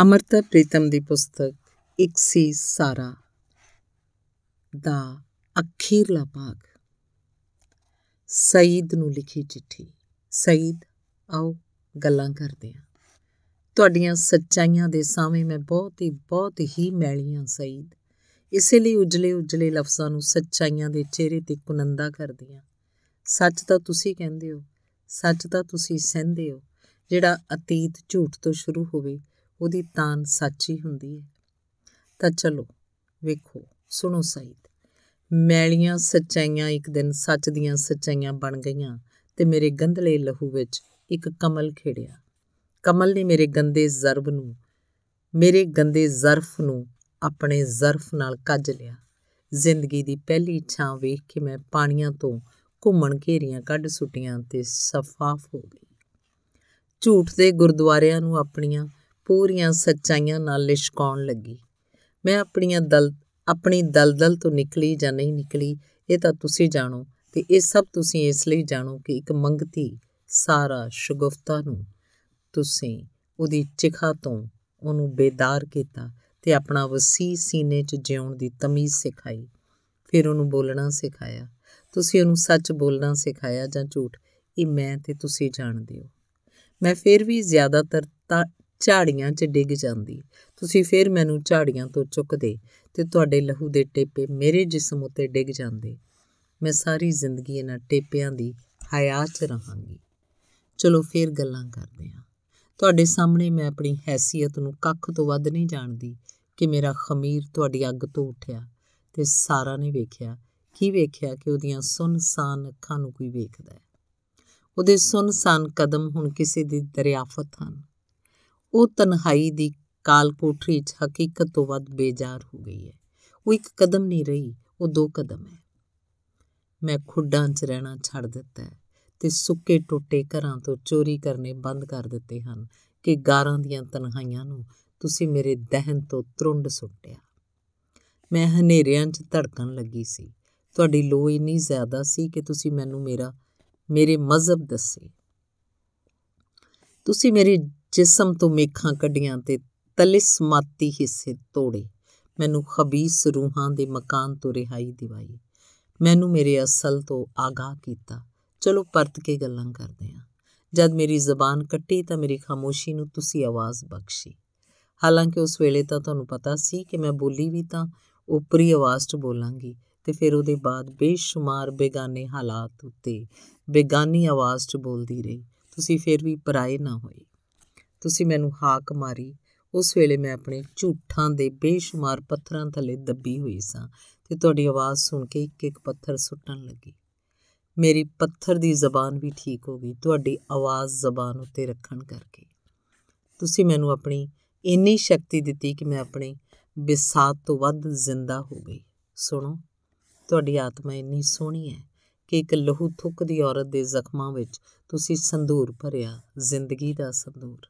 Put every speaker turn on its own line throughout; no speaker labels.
ਅਮਰਤਾ ਪ੍ਰੀਤਮ ਦੀ ਪੁਸਤਕ ਇੱਕ ਸੀ ਸਾਰਾ ਦਾ ਅਖੀਰਲਾ ਭਾਗ ਸਈਦ ਨੂੰ ਲਿਖੀ ਚਿੱਠੀ ਸਈਦ ਆਓ ਗੱਲਾਂ ਕਰਦੇ ਆ ਤੁਹਾਡੀਆਂ ਸੱਚਾਈਆਂ ਦੇ ਸਾਹਮਣੇ ਮੈਂ ਬਹੁਤ ਹੀ ਬਹੁਤ ਹੀ ਮੈਲੀਆਂ ਸਈਦ ਇਸੇ ਲਈ ਉਜਲੇ ਉਜਲੇ ਲਫ਼ਜ਼ਾਂ ਨੂੰ ਸੱਚਾਈਆਂ ਦੇ ਚਿਹਰੇ ਤੇ ਕੁਨੰਦਾ ਕਰਦੀਆਂ ਸੱਚ ਤਾਂ ਤੁਸੀਂ ਕਹਿੰਦੇ ਹੋ ਸੱਚ ਤਾਂ ਤੁਸੀਂ ਸਹਿੰਦੇ ਹੋ ਜਿਹੜਾ ਅਤੀਤ ਝੂਠ ਤੋਂ ਸ਼ੁਰੂ ਹੋਵੇ ਉਹਦੀ ਤਾਨ ਸੱਚੀ ਹੁੰਦੀ ਹੈ ਤਾਂ ਚਲੋ ਵੇਖੋ ਸੁਣੋ ਸਾਈਦ ਮੈਲੀਆਂ ਸਚਾਈਆਂ ਇੱਕ ਦਿਨ ਸੱਚ ਦੀਆਂ ਸਚਾਈਆਂ ਬਣ ਗਈਆਂ ਤੇ ਮੇਰੇ ਗੰਧਲੇ ਲਹੂ ਵਿੱਚ ਇੱਕ ਕਮਲ ਖੇੜਿਆ ਕਮਲ ਨੇ ਮੇਰੇ ਗੰਦੇ ਜ਼ਰਬ ਨੂੰ ਮੇਰੇ ਗੰਦੇ ਜ਼ਰਫ ਨੂੰ ਆਪਣੇ ਜ਼ਰਫ ਨਾਲ ਕੱਜ ਲਿਆ ਜ਼ਿੰਦਗੀ ਦੀ ਪਹਿਲੀ ਛਾਂ ਵੇਖ ਕੇ ਮੈਂ ਪਾਣੀਆਂ ਤੋਂ ਘੁੰਮਣ ਘੇਰੀਆਂ ਕੱਢ ਸੁਟੀਆਂ ਤੇ ਸਫਾਫ ਹੋ ਗਈ ਝੂਠ ਦੇ ਗੁਰਦੁਆਰਿਆਂ ਨੂੰ ਆਪਣੀਆਂ ਪੂਰੀਆਂ ਸੱਚਾਈਆਂ ਨਾਲ ਲਿਸ਼ਕਾਉਣ ਲੱਗੀ ਮੈਂ ਆਪਣੀਆਂ ਦਲ ਆਪਣੀ ਦਲਦਲ ਤੋਂ ਨਿਕਲੀ ਜਾਂ ਨਹੀਂ ਨਿਕਲੀ ਇਹ ਤਾਂ ਤੁਸੀਂ ਜਾਣੋ ਤੇ ਇਹ ਸਭ ਤੁਸੀਂ ਇਸ ਲਈ ਜਾਣੋ ਕਿ ਇੱਕ ਮੰਗਤੀ ਸਾਰਾ ਸ਼ੁਗਫਤਾ ਨੂੰ ਤੁਸੀਂ ਉਹਦੀ ਚਿਖਾ ਤੋਂ ਉਹਨੂੰ ਬੇਦਾਰ ਕੀਤਾ ਤੇ ਆਪਣਾ ਵਸੀ ਸੀਨੇ 'ਚ ਜਿਉਣ ਦੀ ਤਮੀਜ਼ ਸਿਖਾਈ ਫਿਰ ਉਹਨੂੰ ਬੋਲਣਾ ਸਿਖਾਇਆ ਤੁਸੀਂ ਉਹਨੂੰ ਸੱਚ ਬੋਲਣਾ ਸਿਖਾਇਆ ਜਾਂ ਝੂਠ ਇਹ ਮੈਂ ਤੇ ਤੁਸੀਂ ਜਾਣਦੇ ਹੋ ਮੈਂ ਫਿਰ ਵੀ ਜ਼ਿਆਦਾਤਰ ਤਾਂ ਝਾੜੀਆਂ 'ਚ ਡਿੱਗ ਜਾਂਦੀ ਤੁਸੀਂ ਫਿਰ ਮੈਨੂੰ ਝਾੜੀਆਂ ਤੋਂ ਚੁੱਕਦੇ ਤੇ ਤੁਹਾਡੇ ਲਹੂ ਦੇ ਟੇਪੇ ਮੇਰੇ ਜਿਸਮ ਉੱਤੇ ਡਿੱਗ ਜਾਂਦੇ ਮੈਂ ਸਾਰੀ ਜ਼ਿੰਦਗੀ ਇਹਨਾਂ ਟੇਪਿਆਂ ਦੀ ਹਯਾ 'ਚ ਰਹਾਂਗੀ ਚਲੋ ਫੇਰ ਗੱਲਾਂ ਕਰਦੇ ਹਾਂ ਤੁਹਾਡੇ ਸਾਹਮਣੇ ਮੈਂ ਆਪਣੀ ਹیثیت ਨੂੰ ਕੱਖ ਤੋਂ ਵੱਧ ਨਹੀਂ ਜਾਣਦੀ ਕਿ ਮੇਰਾ ਖਮੀਰ ਤੁਹਾਡੀ ਅੱਗ ਤੋਂ ਉੱਠਿਆ ਤੇ ਸਾਰਾ ਨੇ ਵੇਖਿਆ ਕੀ ਵੇਖਿਆ ਕਿ ਉਹਦੀਆਂ ਸੁਨਸਾਨ ਅੱਖਾਂ ਨੂੰ ਕੋਈ ਵੇਖਦਾ ਹੈ ਉਹਦੇ ਸੁਨਸਾਨ ਕਦਮ ਹੁਣ ਕਿਸੇ ਦੀ ਦਰਿਆਫਤ ਹਨ ਉਹ ਤਨਹਾਈ ਦੀ ਕਾਲ ਕੋਠਰੀ 'ਚ ਹਕੀਕਤ ਤੋਂ ਵੱਧ ਬੇਜਾਰ ਹੋ ਗਈ ਹੈ ਉਹ ਇੱਕ ਕਦਮ ਨਹੀਂ ਰਹੀ ਉਹ ਦੋ ਕਦਮ ਹੈ ਮੈਂ ਖੁੱਡਾਂ 'ਚ ਰਹਿਣਾ ਛੱਡ ਦਿੱਤਾ ਹੈ ਤੇ ਸੁੱਕੇ ਟੁੱਟੇ ਘਰਾਂ ਤੋਂ ਚੋਰੀ ਕਰਨੇ ਬੰਦ ਕਰ ਦਿੱਤੇ ਹਨ ਕਿ ਗਾਰਾਂ ਦੀਆਂ ਤਨਹਾਈਆਂ ਨੂੰ ਤੁਸੀਂ ਮੇਰੇ ਦਹਿਨ ਤੋਂ ਤਰੁੰਡ ਸੁੱਟਿਆ ਮੈਂ ਹਨੇਰਿਆਂ 'ਚ ਧੜਕਣ ਲੱਗੀ ਸੀ ਤੁਹਾਡੀ ਲੋ ਇੰਨੀ ਜ਼ਿਆਦਾ ਸੀ ਕਿ ਤੁਸੀਂ ਮੈਨੂੰ ਮੇਰਾ ਮੇਰੇ ਮਜ਼ਹਬ ਦੱਸੇ ਤੁਸੀਂ ਮੇਰੇ ਜਿਸਮ ਤੋਂ ਮੇਖਾਂ ਕੱਢੀਆਂ ਤੇ ਤਲਿਸ ਮਾਤੀ ਹਿੱਸੇ ਤੋੜੇ ਮੈਨੂੰ ਖਬੀਸ ਰੂਹਾਂ ਦੇ ਮਕਾਨ ਤੋਂ ਰਿਹਾਈ ਦਿਵਾਈ ਮੈਨੂੰ ਮੇਰੇ ਅਸਲ ਤੋਂ ਆਗਾਹ ਕੀਤਾ ਚਲੋ ਪਰਤ ਕੇ ਗੱਲਾਂ ਕਰਦੇ ਹਾਂ ਜਦ ਮੇਰੀ ਜ਼ਬਾਨ ਕੱਟੀ ਤਾਂ ਮੇਰੀ ਖਾਮੋਸ਼ੀ ਨੂੰ ਤੁਸੀਂ ਆਵਾਜ਼ ਬਖਸ਼ੀ ਹਾਲਾਂਕਿ ਉਸ ਵੇਲੇ ਤਾਂ ਤੁਹਾਨੂੰ ਪਤਾ ਸੀ ਕਿ ਮੈਂ ਬੋਲੀ ਵੀ ਤਾਂ ਉਪਰੀ ਆਵਾਜ਼ 'ਚ ਬੋਲਾਂਗੀ ਤੇ ਫਿਰ ਉਹਦੇ ਬਾਅਦ ਬੇਸ਼ੁਮਾਰ ਬੇਗਾਨੇ ਹਾਲਾਤ ਉੱਤੇ ਬੇਗਾਨੀ ਆਵਾਜ਼ 'ਚ ਬੋਲਦੀ ਰਹੀ ਤੁਸੀਂ ਫਿਰ ਵੀ ਪਰਾਏ ਨਾ ਹੋਏ ਤੁਸੀਂ ਮੈਨੂੰ ਹਾਕ ਮਾਰੀ ਉਸ ਵੇਲੇ ਮੈਂ ਆਪਣੇ ਝੂਠਾਂ ਦੇ ਬੇਸ਼ੁਮਾਰ ਪੱਥਰਾਂ ਥੱਲੇ ਦੱਬੀ ਹੋਈ ਸਾਂ ਤੇ ਤੁਹਾਡੀ ਆਵਾਜ਼ ਸੁਣ ਕੇ ਇੱਕ ਇੱਕ ਪੱਥਰ ਸੁੱਟਣ ਲੱਗੀ ਮੇਰੀ ਪੱਥਰ ਦੀ ਜ਼ਬਾਨ ਵੀ ਠੀਕ ਹੋ ਗਈ ਤੁਹਾਡੀ ਆਵਾਜ਼ ਜ਼ਬਾਨ ਉੱਤੇ ਰੱਖਣ ਕਰਕੇ ਤੁਸੀਂ ਮੈਨੂੰ ਆਪਣੀ ਇੰਨੀ ਸ਼ਕਤੀ ਦਿੱਤੀ ਕਿ ਮੈਂ ਆਪਣੇ ਵਿਸਾਤ ਤੋਂ ਵੱਧ ਜ਼ਿੰਦਾ ਹੋ ਗਈ ਸੁਣੋ ਤੁਹਾਡੀ ਆਤਮਾ ਇੰਨੀ ਸੋਹਣੀ ਹੈ ਕਿ ਇੱਕ ਲਹੂ ਥੁੱਕ ਦੀ ਔਰਤ ਦੇ ਜ਼ਖਮਾਂ ਵਿੱਚ ਤੁਸੀਂ ਸੰਧੂਰ ਭਰਿਆ ਜ਼ਿੰਦਗੀ ਦਾ ਸੰਧੂਰ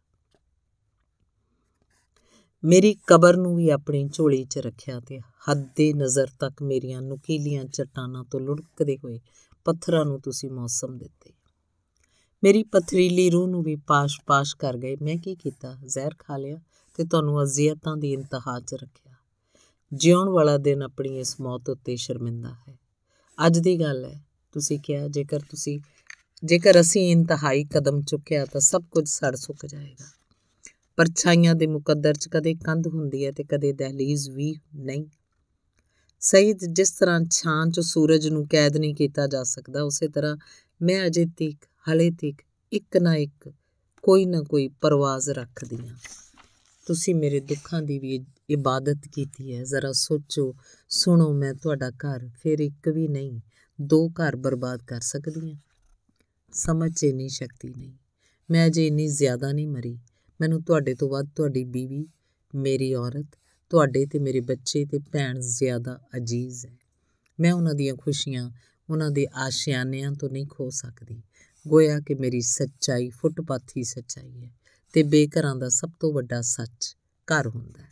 ਮੇਰੀ ਕਬਰ ਨੂੰ ਵੀ ਆਪਣੀ ਝੋਲੀ 'ਚ ਰੱਖਿਆ ਤੇ ਹੱਦੇ ਨਜ਼ਰ ਤੱਕ ਮੇਰੀਆਂ ਨੁਕੀਲੀਆਂ ਚਟਾਨਾਂ ਤੋਂ ਲੁੜਕਦੇ ਹੋਏ ਪੱਥਰਾਂ ਨੂੰ ਤੁਸੀਂ ਮੌਸਮ ਦਿੱਤੇ ਮੇਰੀ ਪਥਰੀਲੀ ਰੂਹ ਨੂੰ ਵੀ ਪਾਸ਼-ਪਾਸ਼ ਕਰ ਗਏ ਮੈਂ ਕੀ ਕੀਤਾ ਜ਼ਹਿਰ ਖਾ ਲਿਆ ਤੇ ਤੁਹਾਨੂੰ ਅਜ਼ੀਅਤਾਂ ਦੀ ਇੰਤਹਾ 'ਚ ਰੱਖਿਆ ਜਿਉਣ ਵਾਲਾ ਦਿਨ ਆਪਣੀ ਇਸ ਮੌਤ ਉੱਤੇ ਸ਼ਰਮਿੰਦਾ ਹੈ ਅੱਜ ਦੀ ਗੱਲ ਹੈ ਤੁਸੀਂ ਕਿਹਾ ਜੇਕਰ ਤੁਸੀਂ ਜੇਕਰ ਅਸੀਂ ਇੰਤਹਾਈ ਕਦਮ ਚੁੱਕਿਆ ਤਾਂ ਸਭ ਕੁਝ ਸੜ ਸੁੱਕ ਜਾਏਗਾ ਪਰਛਾਈਆਂ ਦੇ ਮੁਕੱਦਰ 'ਚ ਕਦੇ ਕੰਧ ਹੁੰਦੀ ਹੈ ਤੇ ਕਦੇ ਦਹਲੀਜ਼ ਵੀ ਨਹੀਂ ਸਈਦ ਜਿਸ ਤਰ੍ਹਾਂ ਛਾਂ 'ਚ ਸੂਰਜ ਨੂੰ ਕੈਦ ਨਹੀਂ ਕੀਤਾ ਜਾ ਸਕਦਾ ਉਸੇ ਤਰ੍ਹਾਂ ਮੈਂ ਅਜੇ ਤੀਕ ਹਲੇ ਤੀਕ ਇੱਕ ਨਾ ਇੱਕ ਕੋਈ ਨਾ ਕੋਈ ਪਰਵਾਜ਼ ਰੱਖਦੀ ਹਾਂ ਤੁਸੀਂ ਮੇਰੇ ਦੁੱਖਾਂ ਦੀ ਵੀ ਇਬਾਦਤ ਕੀਤੀ ਹੈ ਜ਼ਰਾ ਸੋਚੋ ਸੁਣੋ ਮੈਂ ਤੁਹਾਡਾ ਘਰ ਫਿਰ ਇੱਕ ਵੀ ਨਹੀਂ ਦੋ ਘਰ ਬਰਬਾਦ ਕਰ ਸਕਦੀ ਹਾਂ ਸਮਝ ਨਹੀਂ ਸ਼ਕਤੀ ਨਹੀਂ ਮੈਂ ਜੇ ਇੰਨੀ ਜ਼ਿਆਦਾ ਨਹੀਂ ਮਰੀ ਮੈਨੂੰ ਤੁਹਾਡੇ ਤੋਂ ਵੱਧ ਤੁਹਾਡੀ ਬੀਵੀ ਮੇਰੀ ਔਰਤ ਤੁਹਾਡੇ ਤੇ ਮੇਰੇ ਬੱਚੇ ਤੇ ਭੈਣ ਜ਼ਿਆਦਾ ਅਜੀਜ਼ ਹੈ ਮੈਂ ਉਹਨਾਂ ਦੀਆਂ ਖੁਸ਼ੀਆਂ ਉਹਨਾਂ ਦੇ ਆਸ਼ਿਆਨਿਆਂ ਤੋਂ ਨਹੀਂ ਖੋ ਸਕਦੀ گویا ਕਿ ਮੇਰੀ ਸੱਚਾਈ ਫੁੱਟਪਾਥੀ ਸੱਚਾਈ ਹੈ ਤੇ ਬੇਘਰਾਂ ਦਾ ਸਭ ਤੋਂ ਵੱਡਾ ਸੱਚ ਘਰ ਹੁੰਦਾ ਹੈ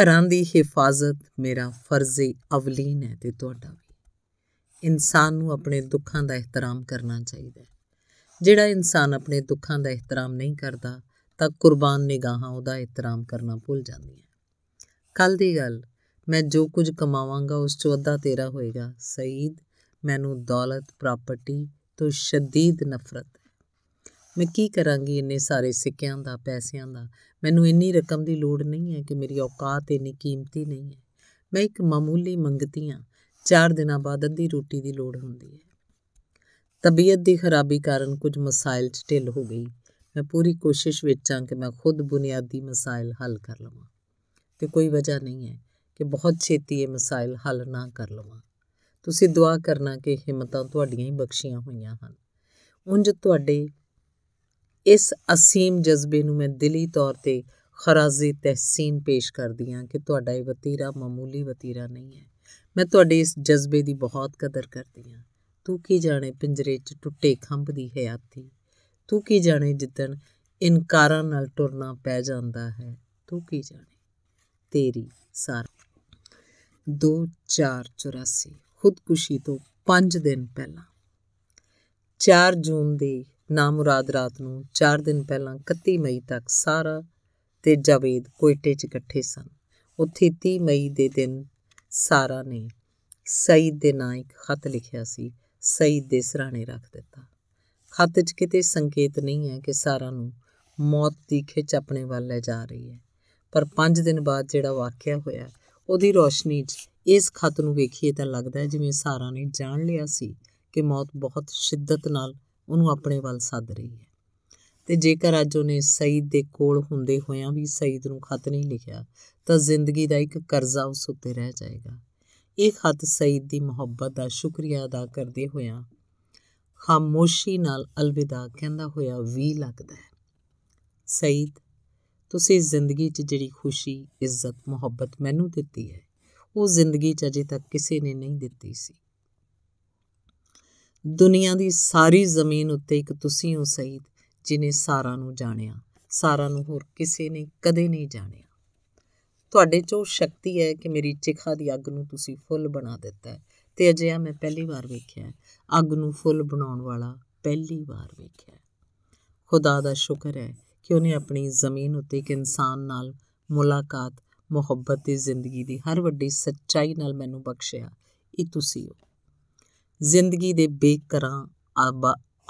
ਘਰਾਂ ਦੀ ਹਿਫਾਜ਼ਤ ਮੇਰਾ ਫਰਜ਼ੇ ਅਵਲੀਨ ਹੈ ਤੇ ਤੁਹਾਡਾ ਵੀ ਇਨਸਾਨ ਨੂੰ ਆਪਣੇ ਦੁੱਖਾਂ ਦਾ ਇhtਰਾਮ ਕਰਨਾ ਚਾਹੀਦਾ ਹੈ ਜਿਹੜਾ ਇਨਸਾਨ ਆਪਣੇ ਦੁੱਖਾਂ ਦਾ ਇਤਰਾਮ ਨਹੀਂ ਕਰਦਾ ਤਾਂ ਕੁਰਬਾਨ ਨਿਗਾਹਾਂ ਉਹਦਾ ਇਤਰਾਮ ਕਰਨਾ ਭੁੱਲ ਜਾਂਦੀਆਂ ਕੱਲ ਦੀ ਗੱਲ ਮੈਂ ਜੋ ਕੁਝ ਕਮਾਵਾਂਗਾ ਉਸ ਚੋਂ ਅੱਧਾ ਤੇਰਾ ਹੋਏਗਾ ਸਈਦ ਮੈਨੂੰ ਦੌਲਤ ਪ੍ਰਾਪਰਟੀ ਤੋਂ شدید ਨਫ਼ਰਤ ਹੈ ਮੈਂ ਕੀ ਕਰਾਂਗੀ ਇੰਨੇ ਸਾਰੇ ਸਿੱਕਿਆਂ ਦਾ ਪੈਸਿਆਂ ਦਾ ਮੈਨੂੰ ਇੰਨੀ ਰਕਮ ਦੀ ਲੋੜ ਨਹੀਂ ਹੈ ਕਿ ਮੇਰੀ ਔਕਾਤ ਇੰਨੀ ਕੀਮਤੀ ਨਹੀਂ ਹੈ ਮੈਂ ਇੱਕ ਮਾਮੂਲੀ ਮੰਗਤੀ ਹਾਂ 4 ਦਿਨਾਂ ਬਾਅਦ ਅੱਧੀ ਰੋਟੀ ਦੀ ਲੋੜ ਹੁੰਦੀ ਹੈ ਤਬੀਅਤ ਦੀ ਖਰਾਬੀ ਕਾਰਨ ਕੁਝ ਮਸਾਇਲ ਢਿੱਲ ਹੋ ਗਈ ਮੈਂ ਪੂਰੀ ਕੋਸ਼ਿਸ਼ ਵਿੱਚ ਹਾਂ ਕਿ ਮੈਂ ਖੁਦ ਬੁਨਿਆਦੀ ਮਸਾਇਲ ਹੱਲ ਕਰ ਲਵਾਂ ਤੇ ਕੋਈ ਵਜ੍ਹਾ ਨਹੀਂ ਹੈ ਕਿ ਬਹੁਤ ਛੇਤੀ ਇਹ ਮਸਾਇਲ ਹੱਲ ਨਾ ਕਰ ਲਵਾਂ ਤੁਸੀਂ ਦੁਆ ਕਰਨਾ ਕਿ ਹਿੰਮਤਾਂ ਤੁਹਾਡੀਆਂ ਹੀ ਬਖਸ਼ੀਆਂ ਹੋਈਆਂ ਹਨ ਉੰਜ ਤੁਹਾਡੇ ਇਸ ਅਸੀਮ ਜਜ਼ਬੇ ਨੂੰ ਮੈਂ ਦਿਲੀ ਤੌਰ ਤੇ ਖਰਾਜ਼ੀ ਤਹਿਸੀਨ ਪੇਸ਼ ਕਰਦੀ ਹਾਂ ਕਿ ਤੁਹਾਡਾ ਇਹ ਵਤੀਰਾ ਮਾਮੂਲੀ ਵਤੀਰਾ ਨਹੀਂ ਹੈ ਮੈਂ ਤੁਹਾਡੇ ਇਸ ਜਜ਼ਬੇ ਦੀ ਬਹੁਤ ਕਦਰ ਕਰਦੀ ਹਾਂ ਤੂੰ ਕੀ ਜਾਣੇ ਪਿੰਜਰੇ 'ਚ ਟੁੱਟੇ ਖੰਭ ਦੀ ਹਯਾਤੀ ਤੂੰ ਕੀ ਜਾਣੇ ਜਿੱਦਣ ਇਨਕਾਰਾਂ ਨਾਲ ਟੁਰਨਾ ਪੈ ਜਾਂਦਾ ਹੈ ਤੂੰ ਕੀ ਜਾਣੇ ਤੇਰੀ ਸਾਰ 2484 ਖੁਦਕੁਸ਼ੀ ਤੋਂ 5 ਦਿਨ ਪਹਿਲਾਂ 4 ਜੂਨ ਦੇ ਨਾਮੁਰਾਦ ਰਾਤ ਨੂੰ 4 ਦਿਨ ਪਹਿਲਾਂ 31 ਮਈ ਤੱਕ ਸਾਰਾ ਤੇ ਜਵੇਦ ਕੋਇਟੇ 'ਚ ਇਕੱਠੇ ਸਨ ਉੱਥੇ 30 ਮਈ ਦੇ ਦਿਨ ਸਾਰਾ ਨੇ ਸਈਦ ਦੇ ਨਾਂ ਇੱਕ ਖਤ ਲਿਖਿਆ ਸੀ ਸਹੀ ਦੇ ਸਰਾਣੇ ਰੱਖ ਦਿੱਤਾ ਖਤ 'ਚ ਕਿਤੇ ਸੰਕੇਤ ਨਹੀਂ ਹੈ ਕਿ ਸਾਰਾ ਨੂੰ ਮੌਤ ਦੀ ਖਿੱਚ ਆਪਣੇ ਵੱਲ ਲੈ ਜਾ ਰਹੀ ਹੈ ਪਰ 5 ਦਿਨ ਬਾਅਦ ਜਿਹੜਾ ਵਾਕਿਆ ਹੋਇਆ ਉਹਦੀ ਰੋਸ਼ਨੀ 'ਚ ਇਸ ਖਤ ਨੂੰ ਵੇਖੀਏ ਤਾਂ ਲੱਗਦਾ ਹੈ ਜਿਵੇਂ ਸਾਰਾ ਨੇ ਜਾਣ ਲਿਆ ਸੀ ਕਿ ਮੌਤ ਬਹੁਤ ਸ਼ਿੱਦਤ ਨਾਲ ਉਹਨੂੰ ਆਪਣੇ ਵੱਲ ਸੱਦ ਰਹੀ ਹੈ ਤੇ ਜੇਕਰ ਅੱਜ ਉਹਨੇ ਸਈਦ ਦੇ ਕੋਲ ਹੁੰਦੇ ਹੋਇਆਂ ਵੀ ਸਈਦ ਨੂੰ ਖਤ ਨਹੀਂ ਲਿਖਿਆ ਤਾਂ ਜ਼ਿੰਦਗੀ ਦਾ ਇੱਕ ਕਰਜ਼ਾ ਉਸ ਉੱਤੇ ਰਹਿ ਜਾਏਗਾ ਇਹ ਖਤ ਸਈਦ ਦੀ ਮੁਹੱਬਤ ਦਾ ਸ਼ੁਕਰੀਆ ਅਦਾ ਕਰਦੇ ਹੋਇਆ ਖਾਮੋਸ਼ੀ ਨਾਲ ਅਲਵਿਦਾ ਕਹਿੰਦਾ ਹੋਇਆ ਵੀ ਲੱਗਦਾ ਹੈ ਸਈਦ ਤੁਸੀਂ ਜ਼ਿੰਦਗੀ 'ਚ ਜਿਹੜੀ ਖੁਸ਼ੀ ਇੱਜ਼ਤ ਮੁਹੱਬਤ ਮੈਨੂੰ ਦਿੱਤੀ ਹੈ ਉਹ ਜ਼ਿੰਦਗੀ 'ਚ ਅਜੇ ਤੱਕ ਕਿਸੇ ਨੇ ਨਹੀਂ ਦਿੱਤੀ ਸੀ ਦੁਨੀਆ ਦੀ ਸਾਰੀ ਜ਼ਮੀਨ ਉੱਤੇ ਇੱਕ ਤੁਸੀਂ ਹੋ ਸਈਦ ਜਿਨੇ ਸਾਰਾ ਨੂੰ ਜਾਣਿਆ ਸਾਰਾ ਨੂੰ ਹੋਰ ਕਿਸੇ ਨੇ ਕਦੇ ਨਹੀਂ ਜਾਣਿਆ ਤੁਹਾਡੇ ਚੋਂ ਸ਼ਕਤੀ ਹੈ ਕਿ ਮੇਰੀ ਚਿਖਾ ਦੀ ਅੱਗ ਨੂੰ ਤੁਸੀਂ ਫੁੱਲ ਬਣਾ ਦਿੱਤਾ ਹੈ ਤੇ ਅਜਿਹਾ ਮੈਂ ਪਹਿਲੀ ਵਾਰ ਵੇਖਿਆ ਹੈ ਅੱਗ ਨੂੰ ਫੁੱਲ ਬਣਾਉਣ ਵਾਲਾ ਪਹਿਲੀ ਵਾਰ ਵੇਖਿਆ ਹੈ ਖੁਦਾ ਦਾ ਸ਼ੁਕਰ ਹੈ ਕਿ ਉਹਨੇ ਆਪਣੀ ਜ਼ਮੀਨ ਉੱਤੇ ਇੱਕ ਇਨਸਾਨ ਨਾਲ ਮੁਲਾਕਾਤ ਮੁਹੱਬਤ ਦੀ ਜ਼ਿੰਦਗੀ ਦੀ ਹਰ ਵੱਡੀ ਸੱਚਾਈ ਨਾਲ ਮੈਨੂੰ ਬਖਸ਼ਿਆ ਇਹ ਤੁਸੀਂ ਹੋ ਜ਼ਿੰਦਗੀ ਦੇ ਬੇਕਰਾਂ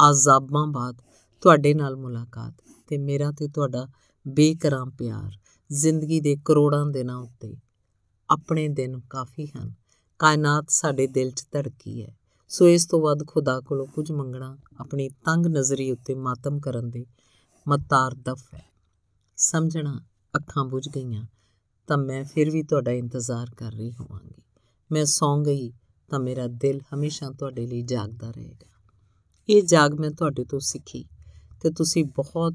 ਆਜ਼ਾਬਾਂ ਬਾਅਦ ਤੁਹਾਡੇ ਨਾਲ ਮੁਲਾਕਾਤ ਤੇ ਮੇਰਾ ਤੇ ਤੁਹਾਡਾ ਬੇਕਰਾਂ ਪਿਆਰ ਜ਼ਿੰਦਗੀ ਦੇ ਕਰੋੜਾਂ ਦਿਨਾਂ ਉੱਤੇ ਆਪਣੇ ਦਿਨ ਕਾਫੀ ਹਨ ਕਾਇਨਾਤ ਸਾਡੇ ਦਿਲ 'ਚ ਧੜਕੀ ਹੈ ਸੋ ਇਸ ਤੋਂ ਵੱਧ ਖੁਦਾ ਕੋਲੋਂ ਕੁਝ ਮੰਗਣਾ ਆਪਣੀ ਤੰਗ ਨਜ਼ਰੀ ਉੱਤੇ ਮਾਤਮ ਕਰਨ ਦੇ ਮਤਾਰ ਦਫ ਹੈ ਸਮਝਣਾ ਅੱਖਾਂ ਬੁਝ ਗਈਆਂ ਤਾਂ ਮੈਂ ਫਿਰ ਵੀ ਤੁਹਾਡਾ ਇੰਤਜ਼ਾਰ ਕਰ ਰਹੀ ਹੋਵਾਂਗੀ ਮੈਂ ਸੌਂ ਗਈ ਤਾਂ ਮੇਰਾ ਦਿਲ ਹਮੇਸ਼ਾ ਤੁਹਾਡੇ ਲਈ ਜਾਗਦਾ ਰਹੇਗਾ ਇਹ ਜਾਗ ਮੈਂ ਤੁਹਾਡੇ ਤੋਂ ਸਿੱਖੀ ਤੇ ਤੁਸੀਂ ਬਹੁਤ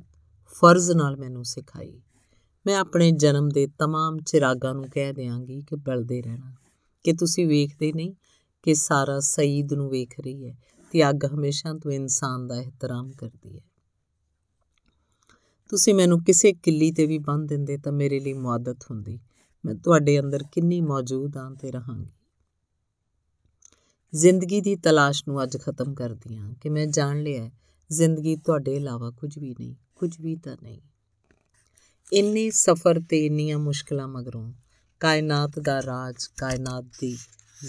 ਫਰਜ਼ ਨਾਲ ਮੈਨੂੰ ਸਿਖਾਈ ਮੈਂ ਆਪਣੇ ਜਨਮ ਦੇ तमाम ਚਿਰਾਗਾਂ ਨੂੰ ਕਹਿ ਦਿਆਂਗੀ ਕਿ ਬਲਦੇ ਰਹਿਣਾ ਕਿ ਤੁਸੀਂ ਵੇਖਦੇ ਨਹੀਂ ਕਿ ਸਾਰਾ ਸਈਦ ਨੂੰ ਵੇਖ ਰਹੀ ਹੈ ਤੇ ਅੱਗ ਹਮੇਸ਼ਾ ਤੋਂ ਇਨਸਾਨ ਦਾ ਇਤਰਾਮ ਕਰਦੀ ਹੈ ਤੁਸੀਂ ਮੈਨੂੰ ਕਿਸੇ ਕਿੱਲੀ ਤੇ ਵੀ ਬੰਨ ਦਿੰਦੇ ਤਾਂ ਮੇਰੇ ਲਈ ਮੁਆਦਤ ਹੁੰਦੀ ਮੈਂ ਤੁਹਾਡੇ ਅੰਦਰ ਕਿੰਨੀ ਮੌਜੂਦ ਹਾਂ ਤੇ ਰਹਾਂਗੀ ਜ਼ਿੰਦਗੀ ਦੀ ਤਲਾਸ਼ ਨੂੰ ਅੱਜ ਖਤਮ ਕਰਦੀ ਹਾਂ ਕਿ ਮੈਂ ਜਾਣ ਲਿਆ ਜ਼ਿੰਦਗੀ ਤੁਹਾਡੇ ਇਲਾਵਾ ਕੁਝ ਵੀ ਨਹੀਂ ਕੁਝ ਵੀ ਤਾਂ ਨਹੀਂ ਇੰਨੇ ਸਫ਼ਰ ਤੇ ਇੰਨੀਆਂ ਮੁਸ਼ਕਲਾਂ ਮਗਰੋਂ ਕਾਇਨਾਤ ਦਾ ਰਾਜ ਕਾਇਨਾਤ ਦੀ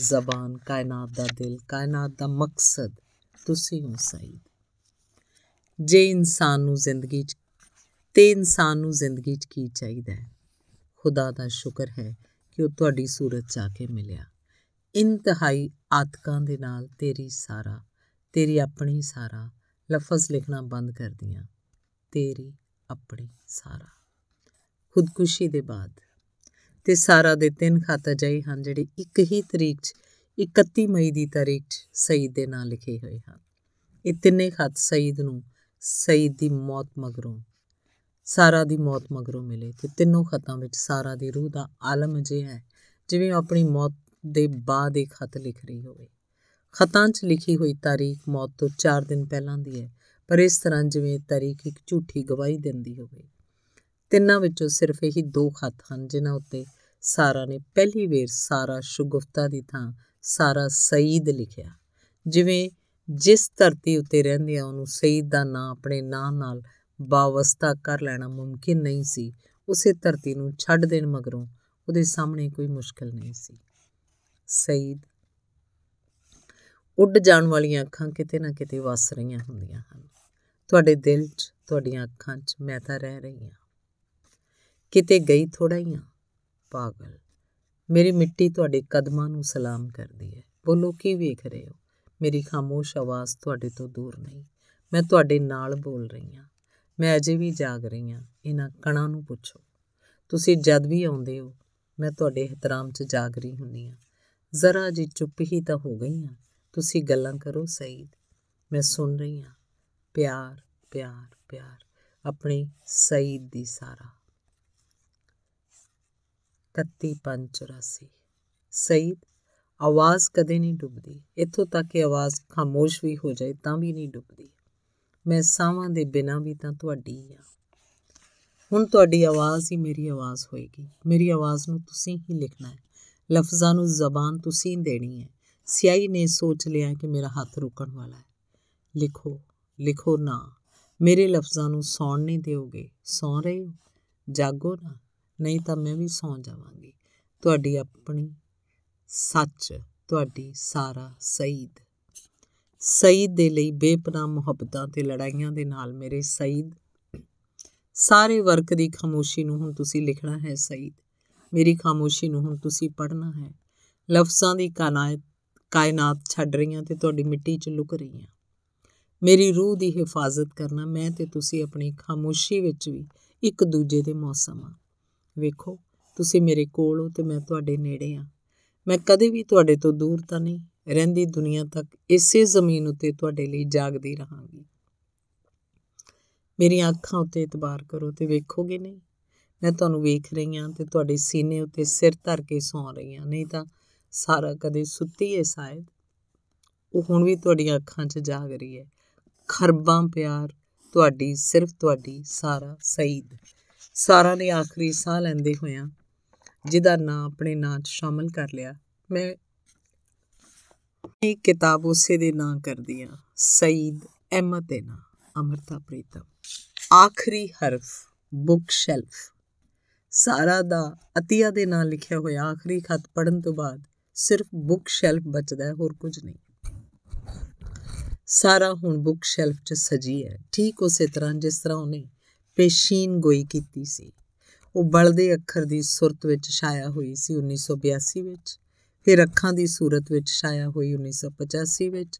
ਜ਼ਬਾਨ ਕਾਇਨਾਤ ਦਾ ਦਿਲ ਕਾਇਨਾਤ ਦਾ ਮਕਸਦ ਤੁਸੀਂ ਹੋ ਸਾਈਦ ਜੇ ਇਨਸਾਨ ਨੂੰ ਜ਼ਿੰਦਗੀ 'ਚ ਤੇ ਇਨਸਾਨ ਨੂੰ ਜ਼ਿੰਦਗੀ 'ਚ ਕੀ ਚਾਹੀਦਾ ਹੈ ਖੁਦਾ ਦਾ ਸ਼ੁਕਰ ਹੈ ਕਿ ਉਹ ਤੁਹਾਡੀ ਸੂਰਤ 'ਚ ਆ ਕੇ ਮਿਲਿਆ ਇੰਤਹਾਈ ਆਤਕਾਂ ਦੇ ਨਾਲ ਤੇਰੀ ਸਾਰਾ ਤੇਰੀ ਆਪਣੀ ਸਾਰਾ ਲਫ਼ਜ਼ ਲਿਖਣਾ ਬੰਦ ਕਰਦੀਆਂ ਤੇਰੀ ਆਪਣੀ ਸਾਰਾ ਖੁਦਕੁਸ਼ੀ ਦੇ ਬਾਅਦ ਤੇ ਸਾਰਾ ਦੇ ਤਿੰਨ ਜਾਈ ਹਨ ਜਿਹੜੇ ਇੱਕ ਹੀ ਤਰੀਕ 'ਚ 31 ਮਈ ਦੀ ਤਾਰੀਖ 'ਚ ਸਈਦ ਦੇ ਨਾਂ ਲਿਖੇ ਹੋਏ ਹਨ ਇਹ ਤਿੰਨੇ ਖਤ ਸਈਦ ਨੂੰ ਸਈਦ ਦੀ ਮੌਤ ਮਗਰੋਂ ਸਾਰਾ ਦੀ ਮੌਤ ਮਗਰੋਂ ਮਿਲੇ ਤੇ ਤਿੰਨੋਂ ਖਤਾਂ ਵਿੱਚ ਸਾਰਾ ਦੀ ਰੂਹ ਦਾ ਆਲਮ ਜੇ ਹੈ ਜਿਵੇਂ ਆਪਣੀ ਮੌਤ ਦੇ ਬਾਅਦ ਇੱਕ ਖਤ ਲਿਖ ਰਹੀ ਹੋਵੇ ਖਤਾਂ 'ਚ ਲਿਖੀ ਹੋਈ ਤਾਰੀਖ ਮੌਤ ਤੋਂ 4 ਦਿਨ ਪਹਿਲਾਂ ਦੀ ਹੈ ਪਰ ਇਸ ਤਰ੍ਹਾਂ ਜਿਵੇਂ ਤਾਰੀਖ ਇੱਕ ਝੂਠੀ ਗਵਾਹੀ ਦਿੰਦੀ ਹੋਵੇ ਤਿੰਨਾਂ ਵਿੱਚੋਂ ਸਿਰਫ ਇਹੀ ਦੋ ਖੱਤ ਹਨ ਜਿਨ੍ਹਾਂ ਉੱਤੇ ਸਾਰਾ ਨੇ ਪਹਿਲੀ ਵੇਰ ਸਾਰਾ ਸ਼ੁਗੁਫਤਾ ਦੀ ਥਾਂ ਸਾਰਾ ਸਈਦ ਲਿਖਿਆ ਜਿਵੇਂ ਜਿਸ ਧਰਤੀ ਉੱਤੇ ਰਹਿੰਦੇ ਆ ਉਹਨੂੰ ਸਈਦ ਦਾ ਨਾਂ ਆਪਣੇ ਨਾਂ ਨਾਲ ਬਾਵਸਤਾ ਕਰ ਲੈਣਾ ਮੁਮਕਿਨ ਨਹੀਂ ਸੀ ਉਸੇ ਧਰਤੀ ਨੂੰ ਛੱਡ ਦੇਣ ਮਗਰੋਂ ਉਹਦੇ ਸਾਹਮਣੇ ਕੋਈ ਮੁਸ਼ਕਲ ਨਹੀਂ ਸੀ ਸਈਦ ਉੱਡ ਜਾਣ ਵਾਲੀਆਂ ਅੱਖਾਂ ਕਿਤੇ ਨਾ ਕਿਤੇ ਵਸ ਰਹੀਆਂ ਹੁੰਦੀਆਂ ਹਨ ਤੁਹਾਡੇ ਦਿਲ 'ਚ ਤੁਹਾਡੀਆਂ ਅੱਖਾਂ 'ਚ ਮੈਂ ਤਾਂ ਰਹਿ ਰਹੀ ਹਾਂ ਕਿਤੇ ਗਈ ਥੋੜਾ ਹੀ ਆ ਪਾਗਲ ਮੇਰੀ ਮਿੱਟੀ ਤੁਹਾਡੇ ਕਦਮਾਂ ਨੂੰ ਸਲਾਮ ਕਰਦੀ ਹੈ ਬੋਲੋ ਕੀ ਵੇਖ ਰਹੇ ਹੋ ਮੇਰੀ ਖਾਮੋਸ਼ ਆਵਾਜ਼ ਤੁਹਾਡੇ ਤੋਂ ਦੂਰ ਨਹੀਂ ਮੈਂ ਤੁਹਾਡੇ ਨਾਲ ਬੋਲ ਰਹੀ ਹਾਂ ਮੈਂ ਅਜੇ ਵੀ ਜਾਗ ਰਹੀ ਹਾਂ ਇਹਨਾਂ ਕਣਾਂ ਨੂੰ ਪੁੱਛੋ ਤੁਸੀਂ ਜਦ ਵੀ ਆਉਂਦੇ ਹੋ ਮੈਂ ਤੁਹਾਡੇ ਇਤਰਾਮ 'ਚ ਜਾਗ ਰਹੀ ਹੁੰਨੀ ਆ ਜ਼ਰਾ ਜੀ ਚੁੱਪ ਹੀ ਤਾਂ ਹੋ ਗਈ ਆ ਤੁਸੀਂ ਗੱਲਾਂ ਕਰੋ ਸਈਦ ਮੈਂ ਸੁਣ ਰਹੀ ਆ ਪਿਆਰ ਪਿਆਰ ਪਿਆਰ ਆਪਣੀ ਸਈਦ ਦੀ ਸਾਰਾ 3584 ਸਈਦ ਆਵਾਜ਼ ਕਦੇ ਨਹੀਂ ਡੁੱਬਦੀ ਇੱਥੋਂ ਤੱਕ ਕਿ ਆਵਾਜ਼ ਖਾਮੋਸ਼ ਵੀ ਹੋ ਜਾਏ ਤਾਂ ਵੀ ਨਹੀਂ ਡੁੱਬਦੀ ਮੈਂ ਸਾਹਾਂ ਦੇ ਬਿਨਾਂ ਵੀ ਤਾਂ ਤੁਹਾਡੀ ਆ ਹੁਣ ਤੁਹਾਡੀ ਆਵਾਜ਼ ਹੀ ਮੇਰੀ ਆਵਾਜ਼ ਹੋਏਗੀ ਮੇਰੀ ਆਵਾਜ਼ ਨੂੰ ਤੁਸੀਂ ਹੀ ਲਿਖਣਾ ਹੈ ਲਫ਼ਜ਼ਾਂ ਨੂੰ ਜ਼ਬਾਨ ਤੁਸੀਂ ਦੇਣੀ ਹੈ ਸਿਆਹੀ ਨੇ ਸੋਚ ਲਿਆ ਕਿ ਮੇਰਾ ਹੱਥ ਰੁਕਣ ਵਾਲਾ ਹੈ ਲਿਖੋ ਲਿਖੋ ਨਾ ਮੇਰੇ ਲਫ਼ਜ਼ਾਂ ਨੂੰ ਸੌਣ ਨਹੀਂ ਦਿਓਗੇ ਸੌ ਰਹੇ ਹੋ ਜਾਗੋ ਨਾ ਨਹੀਂ ਤਾਂ ਮੈਂ ਵੀ ਸੌਂ ਜਾਵਾਂਗੀ ਤੁਹਾਡੀ ਆਪਣੀ ਸੱਚ ਤੁਹਾਡੀ ਸਾਰਾ ਸਈਦ ਸਈਦ ਦੇ ਲਈ ਬੇਪਨਾਹ ਮੁਹੱਬਤਾਂ ਤੇ ਲੜਾਈਆਂ ਦੇ ਨਾਲ ਮੇਰੇ ਸਈਦ ਸਾਰੇ ਵਰਕ ਦੀ ਖਾਮੋਸ਼ੀ ਨੂੰ ਹੁਣ ਤੁਸੀਂ ਲਿਖਣਾ ਹੈ ਸਈਦ ਮੇਰੀ ਖਾਮੋਸ਼ੀ ਨੂੰ ਹੁਣ ਤੁਸੀਂ ਪੜ੍ਹਨਾ ਹੈ ਲਫ਼ਜ਼ਾਂ ਦੀ ਕਾਇਨਾਤ ਕਾਇਨਾਤ ਛੱਡ ਰਹੀਆਂ ਤੇ ਤੁਹਾਡੀ ਮਿੱਟੀ 'ਚ ਲੁਕ ਰਹੀਆਂ ਮੇਰੀ ਰੂਹ ਦੀ ਹਿਫਾਜ਼ਤ ਕਰਨਾ ਮੈਂ ਤੇ ਤੁਸੀਂ ਆਪਣੀ ਖਾਮੋਸ਼ੀ ਵਿੱਚ ਵੀ ਇੱਕ ਦੂਜੇ ਦੇ ਮੌਸਮ ਆ ਵੇਖੋ ਤੁਸੀਂ ਮੇਰੇ ਕੋਲ ਹੋ ਤੇ ਮੈਂ ਤੁਹਾਡੇ ਨੇੜੇ ਆ ਮੈਂ ਕਦੇ ਵੀ ਤੁਹਾਡੇ ਤੋਂ ਦੂਰ ਤਾਂ ਨਹੀਂ ਰਹਿੰਦੀ ਦੁਨੀਆ ਤੱਕ ਇਸੇ ਜ਼ਮੀਨ ਉੱਤੇ ਤੁਹਾਡੇ ਲਈ ਜਾਗਦੀ ਰਹਾਂਗੀ ਮੇਰੀਆਂ ਅੱਖਾਂ ਉੱਤੇ ਇਤਬਾਰ ਕਰੋ ਤੇ ਵੇਖੋਗੇ ਨਹੀਂ ਮੈਂ ਤੁਹਾਨੂੰ ਵੇਖ ਰਹੀ ਹਾਂ ਤੇ ਤੁਹਾਡੇ ਸੀਨੇ ਉੱਤੇ ਸਿਰ ਧਰ ਕੇ ਸੌਂ ਰਹੀ ਹਾਂ ਨਹੀਂ ਤਾਂ ਸਾਰਾ ਕਦੇ ਸੁੱਤੀ ਹੈ ਸ਼ਾਇਦ ਉਹ ਹੁਣ ਵੀ ਤੁਹਾਡੀਆਂ ਅੱਖਾਂ 'ਚ ਜਾਗ ਰਹੀ ਹੈ ਖਰਬਾਂ ਪਿਆਰ ਤੁਹਾਡੀ ਸਿਰਫ ਤੁਹਾਡੀ ਸਾਰਾ ਸਈਦ ਸਾਰਾ ਨੇ ਆਖਰੀ ਸਾਹ ਲੈਂਦੇ ਹੋਇਆ ਜਿਹਦਾ ਨਾਂ ਆਪਣੇ ਨਾਂ 'ਚ ਸ਼ਾਮਲ ਕਰ ਲਿਆ ਮੈਂ ਇਹ ਕਿਤਾਬ ਉਸੇ ਦੇ ਨਾਂ ਕਰਦੀ ਆ ਸਈਦ ਅਹਿਮਦ ਦੇ ਨਾਂ ਅਮਰਤਾ ਪ੍ਰੀਤਮ ਆਖਰੀ ਹਰਫ ਬੁੱਕ ਸ਼ੈਲਫ ਸਾਰਾ ਦਾ ਅਤੀਆ ਦੇ ਨਾਂ ਲਿਖਿਆ ਹੋਇਆ ਆਖਰੀ ਖਤ ਪੜਨ ਤੋਂ ਬਾਅਦ ਸਿਰਫ ਬੁੱਕ ਸ਼ੈਲਫ ਬਚਦਾ ਹੈ ਹੋਰ ਕੁਝ ਨਹੀਂ ਸਾਰਾ ਹੁਣ ਬੁੱਕ ਸ਼ੈਲਫ 'ਚ ਸਜੀ ਹੈ ਠੀਕ ਉਸੇ ਤਰ੍ਹਾਂ ਜਿਸ ਤਰ੍ਹਾਂ ਉਹਨੇ ਪੇਸ਼ੀਨ ਗੋਈ ਕੀਤੀ ਸੀ ਉਹ ਬਲਦੇ ਅੱਖਰ ਦੀ ਸੁਰਤ ਵਿੱਚ ਛਾਇਆ ਹੋਈ ਸੀ 1982 ਵਿੱਚ ਫਿਰ ਅੱਖਾਂ ਦੀ ਸੂਰਤ ਵਿੱਚ ਛਾਇਆ ਹੋਈ 1985 ਵਿੱਚ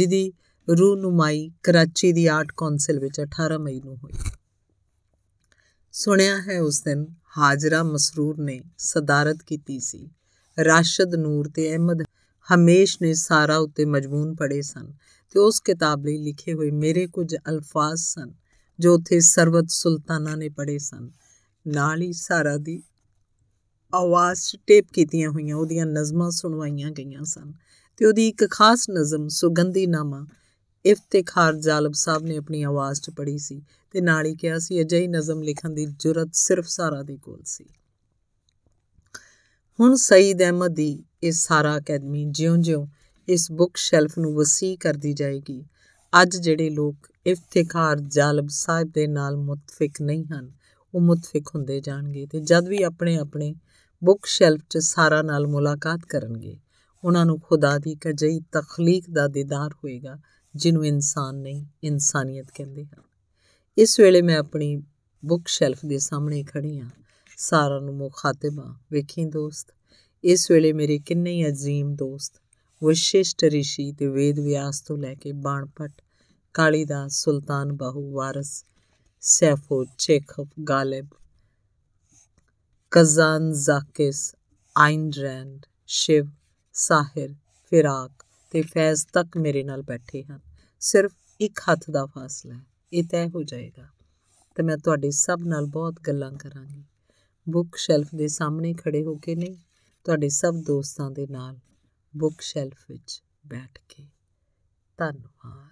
ਜਿਹਦੀ ਰੂਨੁਮਾਈ ਕਰਾਚੀ ਦੀ ਆਰਟ ਕਾਉਂਸਲ ਵਿੱਚ 18 ਮਈ ਨੂੰ ਹੋਈ ਸੁਣਿਆ ਹੈ ਉਸ ਦਿਨ ਹਾਜਰਾ ਮਸਰੂਰ ਨੇ ਸਦਾਰਤ ਕੀਤੀ ਸੀ ਰਾਸ਼ਦ ਨੂਰ ਤੇ ਅਹਿਮਦ ਹਮੇਸ਼ ਨੇ ਸਾਰਾ ਉੱਤੇ ਮਜਮੂਨ ਪੜੇ ਸਨ ਤੇ ਉਸ ਕਿਤਾਬ ਲਈ ਲਿਖੇ ਹੋਏ ਮੇਰੇ ਕੁਝ ਅਲਫਾਜ਼ ਸਨ ਜੋ ਉਥੇ ਸਰਵਤ ਸੁਲਤਾਨਾ ਨੇ ਪੜੇ ਸਨ ਨਾਲ ਹੀ ਸਾਰਾ ਦੀ ਆਵਾਜ਼ ਟੇਪ ਕੀਤੀਆਂ ਹੋਈਆਂ ਉਹਦੀਆਂ ਨਜ਼ਮਾਂ ਸੁਣਵਾਈਆਂ ਗਈਆਂ ਸਨ ਤੇ ਉਹਦੀ ਇੱਕ ਖਾਸ ਨਜ਼ਮ ਸੁਗੰਧੀ ਨਾਮਾ ਇਫਤਿਖਾਰ ਜਾਲਬ ਸਾਹਿਬ ਨੇ ਆਪਣੀ ਆਵਾਜ਼ 'ਚ ਪੜ੍ਹੀ ਸੀ ਤੇ ਨਾਲ ਹੀ ਕਿਹਾ ਸੀ ਅਜਿਹੀ ਨਜ਼ਮ ਲਿਖਣ ਦੀ ਜੁਰਤ ਸਿਰਫ ਸਾਰਾ ਦੇ ਕੋਲ ਸੀ ਹੁਣ ਸਈਦ ਅਹਿਮਦ ਦੀ ਇਹ ਸਾਰਾ ਅਕੈਡਮੀ ਜਿਉਂ-ਜਿਉਂ ਇਸ ਬੁੱਕ ਸ਼ੈਲਫ ਨੂੰ ਵਸੀ ਕਰਦੀ ਜਾਏਗੀ ਅੱਜ ਜਿਹੜੇ ਲੋਕ ਇਫਤਿਖਾਰ ਜਾਲਬ ਸਾਹਿਬ ਦੇ ਨਾਲ ਮੁਤਫਿਕ ਨਹੀਂ ਹਨ ਉਹ ਮੁਤਫਿਕ ਹੁੰਦੇ ਜਾਣਗੇ ਤੇ ਜਦ ਵੀ ਆਪਣੇ ਆਪਣੇ ਬੁੱਕ ਸ਼ੈਲਫ 'ਚ ਸਾਰਾ ਨਾਲ ਮੁਲਾਕਾਤ ਕਰਨਗੇ ਉਹਨਾਂ ਨੂੰ ਖੁਦਾ ਦੀ ਕਜਈ ਤਖਲੀਕ ਦਾ دیدار ਹੋਏਗਾ ਜਿਹਨੂੰ ਇਨਸਾਨ ਨਹੀਂ ਇਨਸਾਨੀਅਤ ਕਹਿੰਦੇ ਹਨ ਇਸ ਵੇਲੇ ਮੈਂ ਆਪਣੀ ਬੁੱਕ ਸ਼ੈਲਫ ਦੇ ਸਾਹਮਣੇ ਖੜੀ ਹਾਂ ਸਾਰਾ ਨੂੰ ਮੁਖਾਤਬਾ ਵੇਖੀ ਦੋਸਤ ਇਸ ਵੇਲੇ ਮੇਰੇ ਕਿੰਨੇ ਹੀ ਅਜ਼ੀਮ ਦੋਸਤ ਵਿਸ਼ੇਸ਼ਟ ਰਿਸ਼ੀ ਤੇ ਵੇਦ ਵਿਆਸ ਤੋਂ ਲੈ ਕੇ Banabhatta Kalidas Sultan Bahu Waris Sappho Chekhov Ghalib Kazantzakis ਆਇਨ ਸ਼ਿਵ ਸਾਹਿਰ ਫਿਰਾਕ ਤੇ ਫੈਜ਼ ਤੱਕ ਮੇਰੇ ਨਾਲ ਬੈਠੇ ਹਨ ਸਿਰਫ ਇੱਕ ਹੱਥ ਦਾ ਫਾਸਲਾ ਹੈ ਇਹ ਤੈਅ ਹੋ ਜਾਏਗਾ ਤੇ ਮੈਂ ਤੁਹਾਡੇ ਸਭ ਨਾਲ ਬਹੁਤ ਗੱਲਾਂ ਕਰਾਂਗੀ ਬੁੱਕ ਸ਼ੈਲਫ ਦੇ ਸਾਹਮਣੇ ਖੜੇ ਹੋ ਕੇ ਨਹੀਂ ਤੁਹਾਡੇ ਸਭ ਦੋਸਤਾਂ ਦੇ ਨਾਲ ਬੁੱਕ ਸ਼ੈਲਫ ਵਿੱਚ ਬੈਠ ਕੇ ਧੰਨਵਾਦ